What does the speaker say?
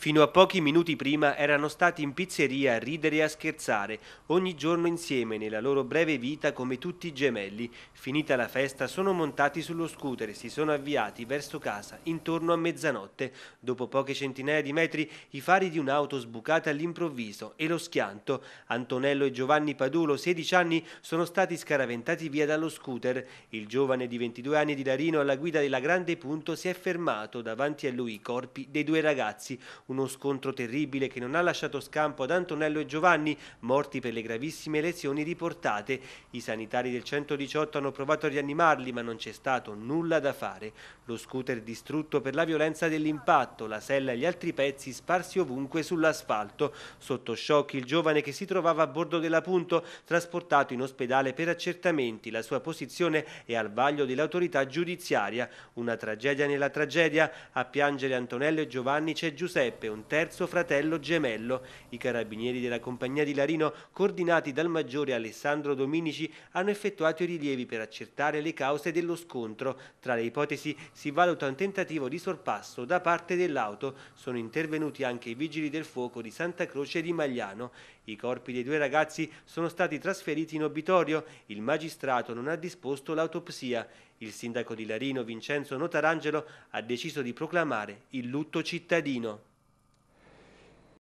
Fino a pochi minuti prima erano stati in pizzeria a ridere e a scherzare, ogni giorno insieme nella loro breve vita come tutti i gemelli. Finita la festa sono montati sullo scooter e si sono avviati verso casa intorno a mezzanotte. Dopo poche centinaia di metri i fari di un'auto sbucata all'improvviso e lo schianto. Antonello e Giovanni Padulo, 16 anni, sono stati scaraventati via dallo scooter. Il giovane di 22 anni di Larino alla guida della Grande Punto si è fermato davanti a lui i corpi dei due ragazzi uno scontro terribile che non ha lasciato scampo ad Antonello e Giovanni, morti per le gravissime lesioni riportate. I sanitari del 118 hanno provato a rianimarli, ma non c'è stato nulla da fare. Lo scooter distrutto per la violenza dell'impatto, la sella e gli altri pezzi sparsi ovunque sull'asfalto. Sotto shock il giovane che si trovava a bordo della Punto, trasportato in ospedale per accertamenti. La sua posizione è al vaglio dell'autorità giudiziaria. Una tragedia nella tragedia. A piangere Antonello e Giovanni c'è Giuseppe Giuseppe, un terzo fratello gemello. I carabinieri della compagnia di Larino, coordinati dal maggiore Alessandro Dominici, hanno effettuato i rilievi per accertare le cause dello scontro. Tra le ipotesi si valuta un tentativo di sorpasso da parte dell'auto. Sono intervenuti anche i vigili del fuoco di Santa Croce di Magliano. I corpi dei due ragazzi sono stati trasferiti in obitorio. Il magistrato non ha disposto l'autopsia. Il sindaco di Larino, Vincenzo Notarangelo, ha deciso di proclamare il lutto cittadino.